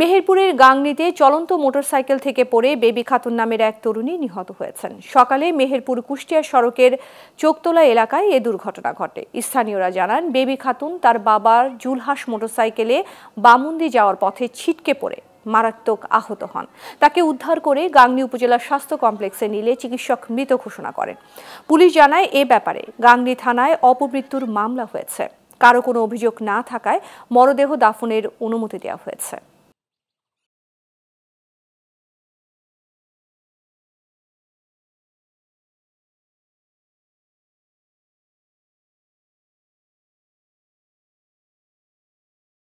মেহেরপুরের গাংনিতে চলন্ত মোটরসাইকেল থেকে পড়ে বেবি খাতুন নামের এক তরুণী নিহত হয়েছেন সকালে মেহেরপুর কুষ্টিয়া সড়কের চোখতলা এলাকায় এ দুর্ঘটনা ঘটে স্থানীয়রা জানান বেবি খাতুন তার বাবার জুলহাস মোটরসাইকেলে বামুন্দি যাওয়ার পথে ছিটকে পড়ে মারাত্মক আহত হন তাকে উদ্ধার করে গাংনী উপজেলা স্বাস্থ্য কমপ্লেক্সে নিলে চিকিৎসক মৃত ঘোষণা করেন পুলিশ জানায় এ ব্যাপারে গাংনী থানায় অপমৃত্যুর মামলা হয়েছে কারো কোনো অভিযোগ না থাকায় মরদেহ দাফনের অনুমতি দেওয়া হয়েছে